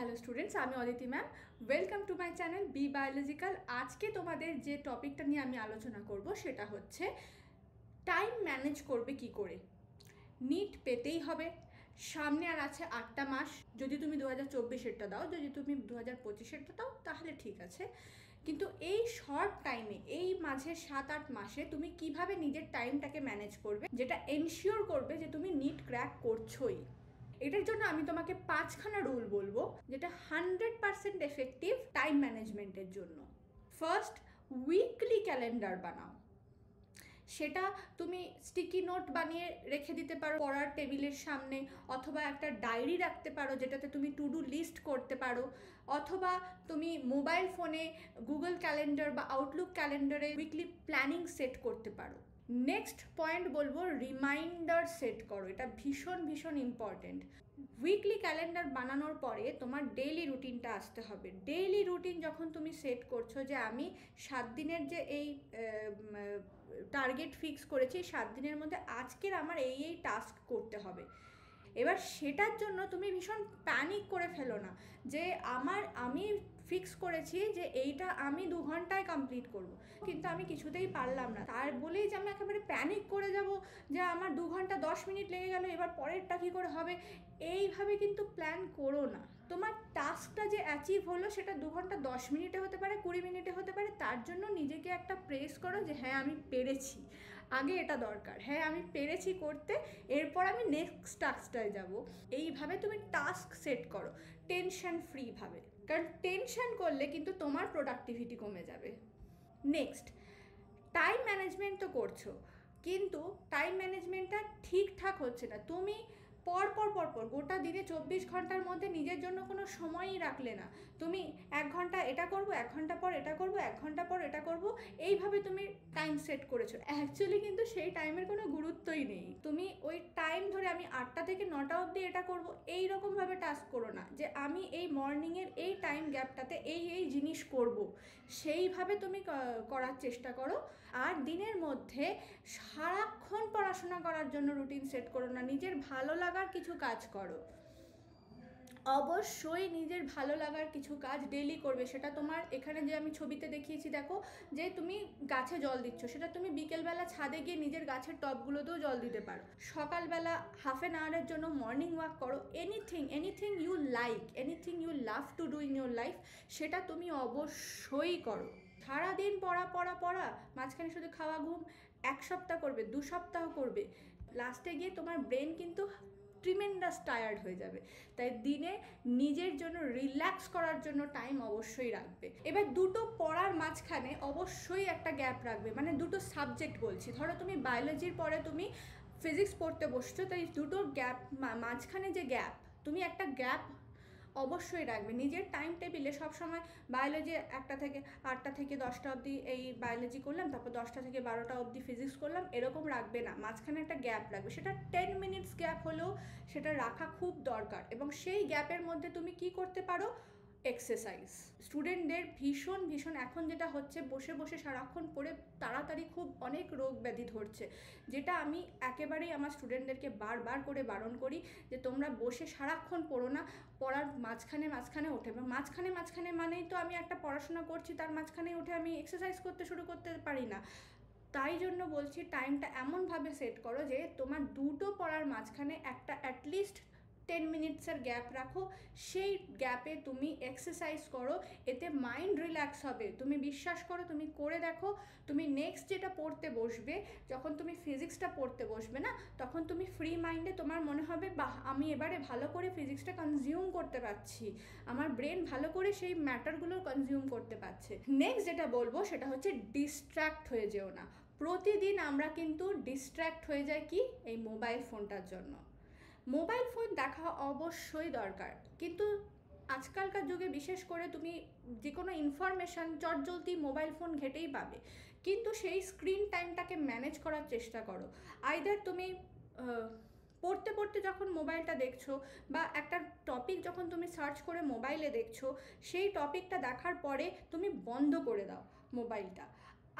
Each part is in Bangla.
হ্যালো স্টুডেন্টস আমি Aditi ma'am welcome to my channel B biological আজকে তোমাদের যে টপিকটা নিয়ে আমি আলোচনা করব সেটা হচ্ছে টাইম ম্যানেজ করবে কি করে নিট পেতেই হবে সামনে আর আছে আটটা মাস যদি তুমি দু হাজার চব্বিশেরটা দাও যদি তুমি দু হাজার পঁচিশেরটা দাও তাহলে ঠিক আছে কিন্তু এই শর্ট টাইমে এই মাঝে সাত আট মাসে তুমি কিভাবে নিজের টাইমটাকে ম্যানেজ করবে যেটা এনশিওর করবে যে তুমি নিট ক্র্যাক করছোই এটার জন্য আমি তোমাকে পাঁচখানা রুল বলবো যেটা হান্ড্রেড পারসেন্ট এফেক্টিভ টাইম ম্যানেজমেন্টের জন্য ফার্স্ট উইকলি ক্যালেন্ডার বানাও সেটা তুমি স্টিকি নোট বানিয়ে রেখে দিতে পারো পড়ার টেবিলের সামনে অথবা একটা ডায়েরি রাখতে পারো যেটাতে তুমি টু ডু লিস্ট করতে পারো অথবা তুমি মোবাইল ফোনে গুগল ক্যালেন্ডার বা আউটলুক ক্যালেন্ডারে উইকলি প্ল্যানিং সেট করতে পারো নেক্সট পয়েন্ট বলবো রিমাইন্ডার সেট করো এটা ভীষণ ভীষণ ইম্পর্টেন্ট উইকলি ক্যালেন্ডার বানানোর পরে তোমার ডেইলি রুটিনটা আসতে হবে ডেইলি রুটিন যখন তুমি সেট করছো যে আমি সাত দিনের যে এই টার্গেট ফিক্স করেছি সাত দিনের মধ্যে আজকের আমার এই এই টাস্ক করতে হবে এবার সেটার জন্য তুমি ভীষণ প্যানিক করে ফেলো না যে আমার আমি ফিক্স করেছি যে এইটা আমি দু ঘন্টায় কমপ্লিট করব। কিন্তু আমি কিছুতেই পারলাম না তার বলেই যে আমি একেবারে প্যানিক করে যাব যে আমার দু ঘন্টা দশ মিনিট লেগে গেল এবার পরেরটা কী করে হবে এইভাবে কিন্তু প্ল্যান করো না তোমার টাস্কটা যে অ্যাচিভ হলো সেটা দু ঘন্টা দশ মিনিটে হতে পারে কুড়ি মিনিটে হতে পারে তার জন্য নিজেকে একটা প্রেস করো যে হ্যাঁ আমি পেরেছি আগে এটা দরকার হ্যাঁ আমি পেরেছি করতে এরপর আমি নেক্সট টাস্কটায় যাব এইভাবে তুমি টাস্ক সেট করো টেনশন ফ্রিভাবে কারণ টেনশন করলে কিন্তু তোমার প্রোডাক্টিভিটি কমে যাবে নেক্সট টাইম ম্যানেজমেন্ট তো করছো কিন্তু টাইম ম্যানেজমেন্টটা ঠিকঠাক হচ্ছে না তুমি পরপর পরপর গোটা দিনে চব্বিশ ঘন্টার মধ্যে নিজের জন্য কোনো সময়ই রাখলে না তুমি এক ঘন্টা এটা করবো এক ঘন্টা পর এটা করবো এক ঘন্টা পর এটা করবো এইভাবে তুমি টাইম সেট করেছো অ্যাকচুয়ালি কিন্তু সেই টাইমের কোনো গুরুত্বই নেই তুমি ওই টাইম ধরে আমি আটটা থেকে নটা অবধি এটা করবো এই রকমভাবে টাস্ক করো না যে আমি এই মর্নিংয়ের এই টাইম গ্যাপটাতে এই এই জিনিস করব সেইভাবে তুমি করার চেষ্টা করো আর দিনের মধ্যে সারাক্ষণ পড়াশোনা করার জন্য রুটিন সেট করো না নিজের ভালো লাগা লাগার কিছু কাজ করো অবশ্যই নিজের ভালো লাগার কিছু কাজ ডেলি করবে সেটা তোমার এখানে যে আমি ছবিতে দেখিয়েছি দেখো যে তুমি গাছে জল দিচ্ছ সেটা তুমি বিকেলবেলা ছাদে গিয়ে নিজের গাছের টবগুলোতেও জল দিতে পারো সকালবেলা হাফ অ্যান আওয়ারের জন্য মর্নিং ওয়াক করো anything anything you like anything you love to do in your life সেটা তুমি অবশ্যই করো সারাদিন পড়া পড়া পড়া মাঝখানে শুধু খাওয়া ঘুম এক সপ্তাহ করবে দু সপ্তাহ করবে লাস্টে গিয়ে তোমার ব্রেন কিন্তু ট্রিমেন্ডাস টায়ার্ড হয়ে যাবে তাই দিনে নিজের জন্য রিল্যাক্স করার জন্য টাইম অবশ্যই রাখবে এবার দুটো পড়ার মাঝখানে অবশ্যই একটা গ্যাপ রাখবে মানে দুটো সাবজেক্ট বলছি ধরো তুমি বায়োলজির পরে তুমি ফিজিক্স পড়তে বসছো তাই দুটোর গ্যাপ মাঝখানে যে গ্যাপ তুমি একটা গ্যাপ অবশ্যই রাখবে নিজের টাইম টেবিলে সবসময় বায়োলজি একটা থেকে আটটা থেকে দশটা অবধি এই বায়োলজি করলাম তারপর দশটা থেকে বারোটা অবধি ফিজিক্স করলাম এরকম রাখবে না মাঝখানে একটা গ্যাপ রাখবে সেটা টেন মিনিটস গ্যাপ হলেও সেটা রাখা খুব দরকার এবং সেই গ্যাপের মধ্যে তুমি কি করতে পারো এক্সারসাইজ স্টুডেন্টদের ভীষণ ভীষণ এখন যেটা হচ্ছে বসে বসে সারাক্ষণ পড়ে তাড়াতাড়ি খুব অনেক রোগ ব্যাধি ধরছে যেটা আমি একেবারেই আমার স্টুডেন্টদেরকে বারবার করে বারণ করি যে তোমরা বসে সারাক্ষণ পড়ো না পড়ার মাঝখানে মাঝখানে ওঠে মাঝখানে মাঝখানে মানেই তো আমি একটা পড়াশোনা করছি তার মাঝখানে উঠে আমি এক্সারসাইজ করতে শুরু করতে পারি না তাই জন্য বলছি টাইমটা এমনভাবে সেট করো যে তোমার দুটো পড়ার মাঝখানে একটা অ্যাটলিস্ট টেন মিনিটসের গ্যাপ রাখো সেই গ্যাপে তুমি এক্সারসাইজ করো এতে মাইন্ড রিল্যাক্স হবে তুমি বিশ্বাস করো তুমি করে দেখো তুমি নেক্সট যেটা পড়তে বসবে যখন তুমি ফিজিক্সটা পড়তে বসবে না তখন তুমি ফ্রি মাইন্ডে তোমার মনে হবে বাহ আমি এবারে ভালো করে ফিজিক্সটা কনজিউম করতে পারছি আমার ব্রেন ভালো করে সেই ম্যাটারগুলো কনজিউম করতে পারছে নেক্সট যেটা বলবো সেটা হচ্ছে ডিস্ট্র্যাক্ট হয়ে যেও না প্রতিদিন আমরা কিন্তু ডিস্ট্র্যাক্ট হয়ে যাই কি এই মোবাইল ফোনটার জন্য মোবাইল ফোন দেখা অবশ্যই দরকার কিন্তু আজকালকার যুগে বিশেষ করে তুমি যে কোনো ইনফরমেশান চটজলদি মোবাইল ফোন ঘেটেই পাবে কিন্তু সেই স্ক্রিন টাইমটাকে ম্যানেজ করার চেষ্টা করো আইদার তুমি পড়তে পড়তে যখন মোবাইলটা দেখছো বা একটা টপিক যখন তুমি সার্চ করে মোবাইলে দেখছো সেই টপিকটা দেখার পরে তুমি বন্ধ করে দাও মোবাইলটা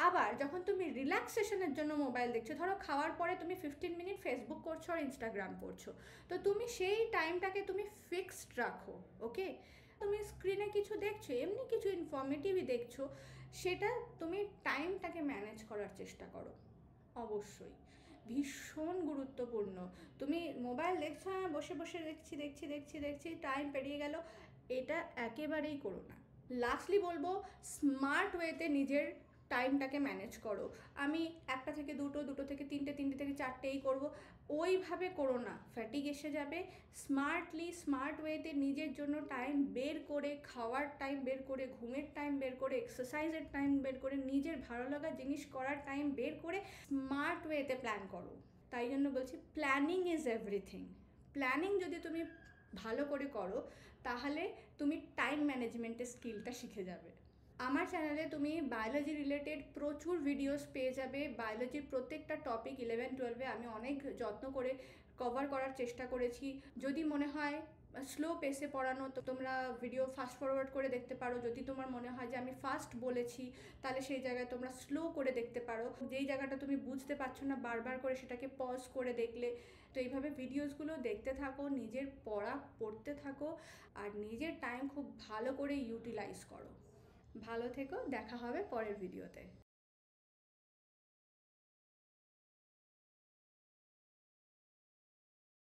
আবার যখন তুমি রিল্যাক্সেশনের জন্য মোবাইল দেখছো ধরো খাওয়ার পরে তুমি ফিফটিন মিনিট ফেসবুক করছো আর ইনস্টাগ্রাম করছো তো তুমি সেই টাইমটাকে তুমি ফিক্সড রাখো ওকে তুমি স্ক্রিনে কিছু দেখছো এমনি কিছু ইনফর্মেটিভই দেখছো সেটা তুমি টাইমটাকে ম্যানেজ করার চেষ্টা করো অবশ্যই ভীষণ গুরুত্বপূর্ণ তুমি মোবাইল দেখছো হ্যাঁ বসে বসে দেখছি দেখছি দেখছি দেখছি টাইম পেরিয়ে গেল এটা একেবারেই করো না লাস্টলি বলবো স্মার্ট ওয়েতে নিজের টাইমটাকে ম্যানেজ করো আমি একটা থেকে দুটো দুটো থেকে তিনটে তিনটে থেকে চারটেই করব ওইভাবে করো না ফ্যাটিক এসে যাবে স্মার্টলি স্মার্ট ওয়েতে নিজের জন্য টাইম বের করে খাওয়ার টাইম বের করে ঘুমের টাইম বের করে এক্সারসাইজের টাইম বের করে নিজের ভালো লাগা জিনিস করার টাইম বের করে স্মার্ট ওয়েতে প্ল্যান করো তাই জন্য বলছি প্ল্যানিং ইজ এভরিথিং প্ল্যানিং যদি তুমি ভালো করে করো তাহলে তুমি টাইম ম্যানেজমেন্টের স্কিলটা শিখে যাবে আমার চ্যানেলে তুমি বায়োলজি রিলেটেড প্রচুর ভিডিওস পেয়ে যাবে বায়োলজির প্রত্যেকটা টপিক ইলেভেন টুয়েলভে আমি অনেক যত্ন করে কভার করার চেষ্টা করেছি যদি মনে হয় স্লো পেসে পড়ানো তো তোমরা ভিডিও ফাস্ট ফরওয়ার্ড করে দেখতে পারো যদি তোমার মনে হয় যে আমি ফাস্ট বলেছি তাহলে সেই জায়গায় তোমরা স্লো করে দেখতে পারো যেই জায়গাটা তুমি বুঝতে পারছো না বারবার করে সেটাকে পজ করে দেখলে তো এইভাবে ভিডিওসগুলো দেখতে থাকো নিজের পড়া পড়তে থাকো আর নিজের টাইম খুব ভালো করে ইউটিলাইজ করো ভালো থেকো দেখা হবে পরের ভিডিওতে